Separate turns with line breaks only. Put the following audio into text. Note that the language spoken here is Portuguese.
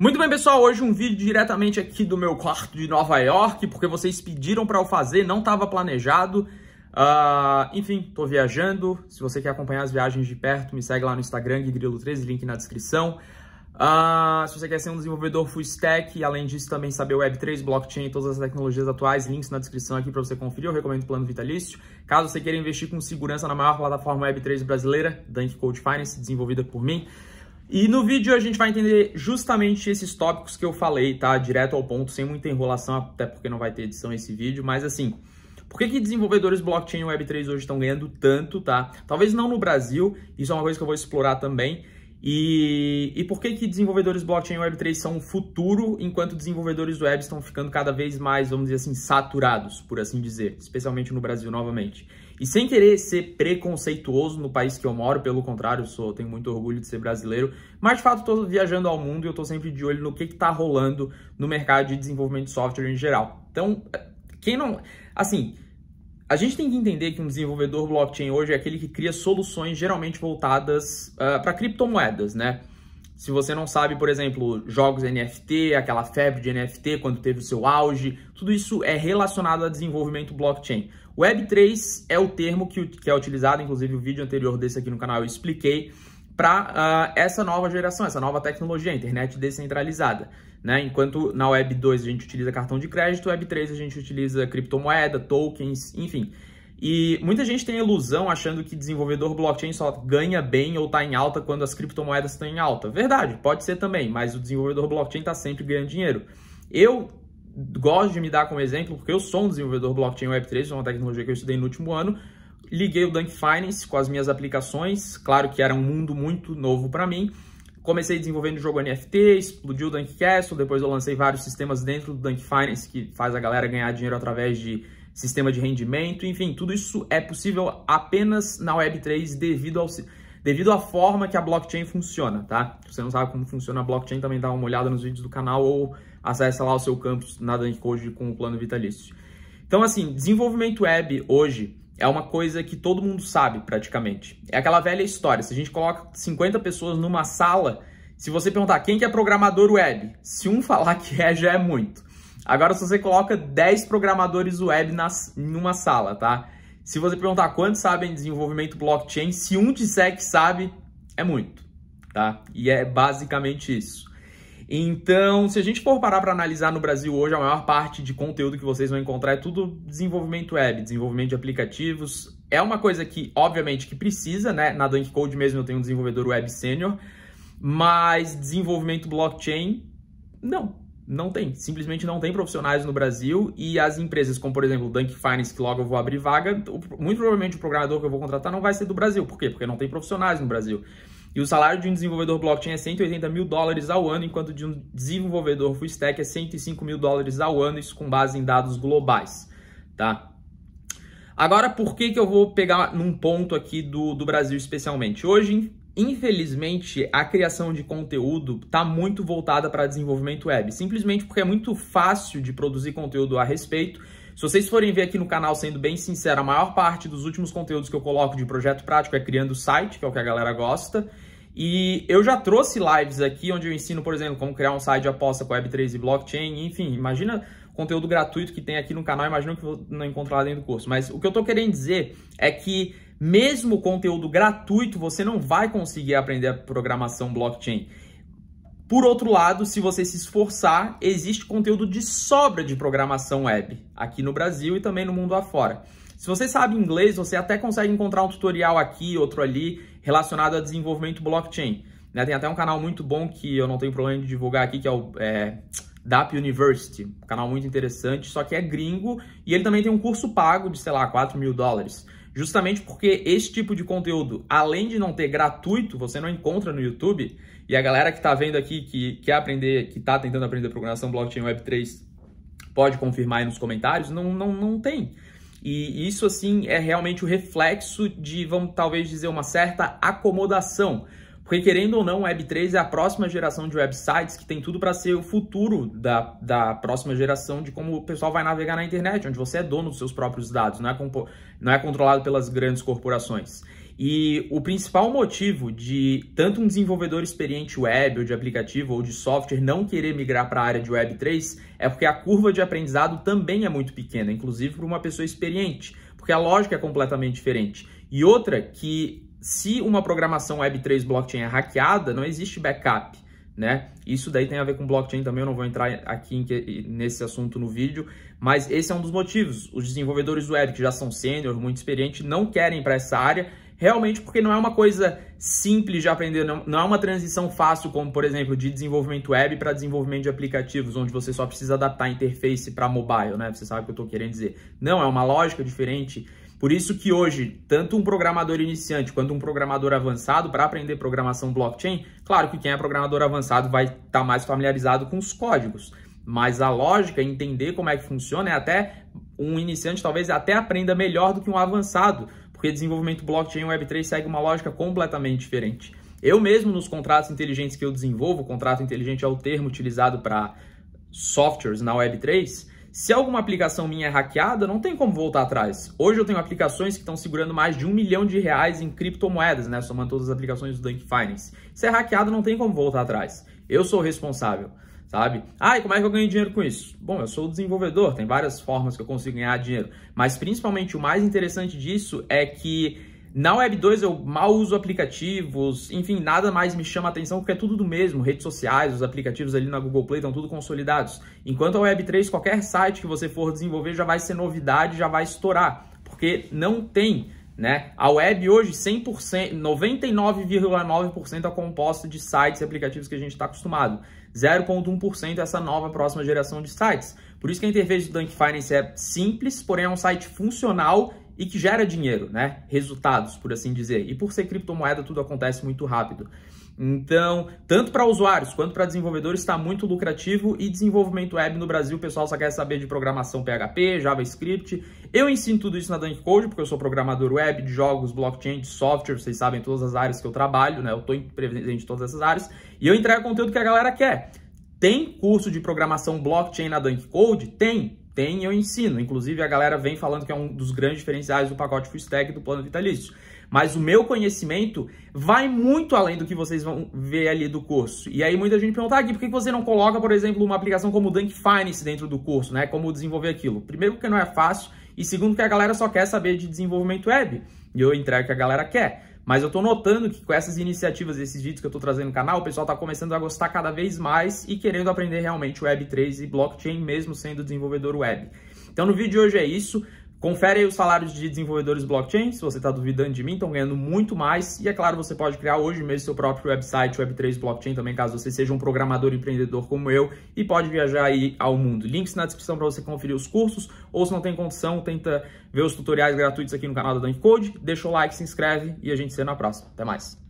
Muito bem, pessoal, hoje um vídeo diretamente aqui do meu quarto de Nova York, porque vocês pediram para eu fazer, não estava planejado. Uh, enfim, estou viajando. Se você quer acompanhar as viagens de perto, me segue lá no Instagram, grilo13, link na descrição. Uh, se você quer ser um desenvolvedor full stack e além disso também saber Web3, blockchain e todas as tecnologias atuais, links na descrição aqui para você conferir, eu recomendo o plano vitalício. Caso você queira investir com segurança na maior plataforma Web3 brasileira, Dunk Code Finance, desenvolvida por mim, e no vídeo a gente vai entender justamente esses tópicos que eu falei, tá? Direto ao ponto, sem muita enrolação, até porque não vai ter edição esse vídeo, mas assim, por que, que desenvolvedores blockchain e Web3 hoje estão ganhando tanto, tá? Talvez não no Brasil, isso é uma coisa que eu vou explorar também. E, e por que, que desenvolvedores blockchain e Web3 são o futuro, enquanto desenvolvedores web estão ficando cada vez mais, vamos dizer assim, saturados, por assim dizer, especialmente no Brasil novamente. E sem querer ser preconceituoso no país que eu moro, pelo contrário, sou, tenho muito orgulho de ser brasileiro, mas de fato estou viajando ao mundo e eu estou sempre de olho no que está rolando no mercado de desenvolvimento de software em geral. Então, quem não. Assim. A gente tem que entender que um desenvolvedor blockchain hoje é aquele que cria soluções geralmente voltadas uh, ah, para criptomoedas, né? Se você não sabe, por exemplo, jogos NFT, aquela febre de NFT quando teve o seu auge, tudo isso é relacionado a desenvolvimento blockchain. Web3 é o termo que, que é utilizado, inclusive o vídeo anterior desse aqui no canal eu expliquei, para uh, ah, essa nova geração, essa nova tecnologia, internet descentralizada. Né? Enquanto na Web 2 a gente utiliza cartão de crédito, Web 3 a gente utiliza criptomoeda, tokens, enfim. E muita gente tem a ilusão achando que desenvolvedor blockchain só ganha bem ou está em alta quando as criptomoedas estão em alta. Verdade, pode ser também, mas o desenvolvedor blockchain está sempre ganhando dinheiro. Eu gosto de me dar como exemplo, porque eu sou um desenvolvedor blockchain Web3, é uma tecnologia que eu estudei no último ano. Liguei o Dunk Finance com as minhas aplicações, claro que era um mundo muito novo para mim. Comecei desenvolvendo jogo NFT, explodiu o Dunk Castle, depois eu lancei vários sistemas dentro do Dunk Finance, que faz a galera ganhar dinheiro através de sistema de rendimento, enfim, tudo isso é possível apenas na Web3 devido, ao, devido à forma que a blockchain funciona, tá? Se você não sabe como funciona a blockchain, também dá uma olhada nos vídeos do canal ou acessa lá o seu campus na Code com o plano vitalício. Então, assim, desenvolvimento web hoje é uma coisa que todo mundo sabe praticamente. É aquela velha história, se a gente coloca 50 pessoas numa sala, se você perguntar quem que é programador web, se um falar que é, já é muito. Agora, se você coloca 10 programadores web nas, em uma sala, tá? Se você perguntar quantos sabem desenvolvimento blockchain, se um disser que sabe, é muito, tá? E é basicamente isso. Então, se a gente for parar para analisar no Brasil hoje, a maior parte de conteúdo que vocês vão encontrar é tudo desenvolvimento web, desenvolvimento de aplicativos. É uma coisa que, obviamente, que precisa, né? Na Dunk Code mesmo eu tenho um desenvolvedor web sênior, mas desenvolvimento blockchain, não. Não tem, simplesmente não tem profissionais no Brasil e as empresas, como por exemplo o Dunk Finance, que logo eu vou abrir vaga, muito provavelmente o programador que eu vou contratar não vai ser do Brasil. Por quê? Porque não tem profissionais no Brasil. E o salário de um desenvolvedor blockchain é 180 mil dólares ao ano, enquanto de um desenvolvedor full stack é 105 mil dólares ao ano, isso com base em dados globais, tá? Agora, por que, que eu vou pegar num ponto aqui do, do Brasil especialmente? Hoje, Infelizmente, a criação de conteúdo está muito voltada para desenvolvimento web, simplesmente porque é muito fácil de produzir conteúdo a respeito. Se vocês forem ver aqui no canal, sendo bem sincero, a maior parte dos últimos conteúdos que eu coloco de projeto prático é criando site, que é o que a galera gosta. E eu já trouxe lives aqui onde eu ensino, por exemplo, como criar um site de aposta com Web3 e blockchain, enfim, imagina conteúdo gratuito que tem aqui no canal, imagino que não encontro lá dentro do curso. Mas o que eu estou querendo dizer é que mesmo conteúdo gratuito, você não vai conseguir aprender a programação blockchain. Por outro lado, se você se esforçar, existe conteúdo de sobra de programação web aqui no Brasil e também no mundo afora. Se você sabe inglês, você até consegue encontrar um tutorial aqui, outro ali, relacionado a desenvolvimento blockchain. Né? Tem até um canal muito bom que eu não tenho problema de divulgar aqui, que é o é, DAP University, um canal muito interessante, só que é gringo e ele também tem um curso pago de, sei lá, 4 mil dólares. Justamente porque esse tipo de conteúdo, além de não ter gratuito, você não encontra no YouTube, e a galera que está vendo aqui, que quer aprender, que está tentando aprender programação blockchain web 3, pode confirmar aí nos comentários, não, não, não tem. E isso, assim, é realmente o reflexo de, vamos talvez dizer, uma certa acomodação. Porque querendo ou não, Web3 é a próxima geração de websites que tem tudo para ser o futuro da, da próxima geração de como o pessoal vai navegar na internet, onde você é dono dos seus próprios dados, não é, não é controlado pelas grandes corporações. E o principal motivo de tanto um desenvolvedor experiente web, ou de aplicativo, ou de software não querer migrar para a área de Web3 é porque a curva de aprendizado também é muito pequena, inclusive para uma pessoa experiente, porque a lógica é completamente diferente. E outra que se uma programação Web3 blockchain é hackeada, não existe backup, né? Isso daí tem a ver com blockchain também, eu não vou entrar aqui em, nesse assunto no vídeo, mas esse é um dos motivos. Os desenvolvedores do web, que já são sênior, muito experientes, não querem para essa área, realmente porque não é uma coisa simples de aprender, não, não é uma transição fácil, como por exemplo, de desenvolvimento web para desenvolvimento de aplicativos, onde você só precisa adaptar a interface para mobile, né? Você sabe o que eu estou querendo dizer. Não, é uma lógica diferente por isso que hoje, tanto um programador iniciante quanto um programador avançado, para aprender programação blockchain, claro que quem é programador avançado vai estar tá mais familiarizado com os códigos, mas a lógica, entender como é que funciona, é até um iniciante talvez até aprenda melhor do que um avançado, porque desenvolvimento blockchain Web3 segue uma lógica completamente diferente. Eu mesmo, nos contratos inteligentes que eu desenvolvo, contrato inteligente é o termo utilizado para softwares na Web3, se alguma aplicação minha é hackeada, não tem como voltar atrás. Hoje eu tenho aplicações que estão segurando mais de um milhão de reais em criptomoedas, né? Somando todas as aplicações do Dunk Finance. Se é hackeado, não tem como voltar atrás. Eu sou o responsável, sabe? Ah, e como é que eu ganho dinheiro com isso? Bom, eu sou o desenvolvedor, tem várias formas que eu consigo ganhar dinheiro. Mas principalmente o mais interessante disso é que na Web 2 eu mal uso aplicativos, enfim, nada mais me chama atenção porque é tudo do mesmo, redes sociais, os aplicativos ali na Google Play estão tudo consolidados. Enquanto a Web 3, qualquer site que você for desenvolver já vai ser novidade, já vai estourar, porque não tem, né? A web hoje 100%, 99,9% é composta de sites e aplicativos que a gente está acostumado. 0,1% é essa nova próxima geração de sites. Por isso que a interface do Dunk Finance é simples, porém é um site funcional e que gera dinheiro, né? Resultados, por assim dizer. E por ser criptomoeda, tudo acontece muito rápido. Então, tanto para usuários quanto para desenvolvedores está muito lucrativo e desenvolvimento web no Brasil, o pessoal só quer saber de programação PHP, JavaScript. Eu ensino tudo isso na Dunk Code, porque eu sou programador web, de jogos, blockchain, de software, vocês sabem todas as áreas que eu trabalho, né? Eu estou presente em todas essas áreas e eu entrego conteúdo que a galera quer. Tem curso de programação blockchain na Dunk Code? Tem tem, eu ensino. Inclusive, a galera vem falando que é um dos grandes diferenciais do pacote Full Stack do plano vitalício. Mas o meu conhecimento vai muito além do que vocês vão ver ali do curso. E aí muita gente pergunta, aqui, ah, por que você não coloca, por exemplo, uma aplicação como o Dunk Finance dentro do curso, né? Como desenvolver aquilo? Primeiro porque não é fácil e segundo que a galera só quer saber de desenvolvimento web. E eu entrego o que a galera quer. Mas eu tô notando que com essas iniciativas, esses vídeos que eu tô trazendo no canal, o pessoal tá começando a gostar cada vez mais e querendo aprender realmente Web3 e blockchain, mesmo sendo desenvolvedor web. Então no vídeo de hoje é isso. Confere aí os salários de desenvolvedores blockchain, se você está duvidando de mim, estão ganhando muito mais. E é claro, você pode criar hoje mesmo seu próprio website Web3 Blockchain também, caso você seja um programador empreendedor como eu e pode viajar aí ao mundo. Links na descrição para você conferir os cursos, ou se não tem condição, tenta ver os tutoriais gratuitos aqui no canal da Dunk Code. Deixa o like, se inscreve e a gente se vê na próxima. Até mais!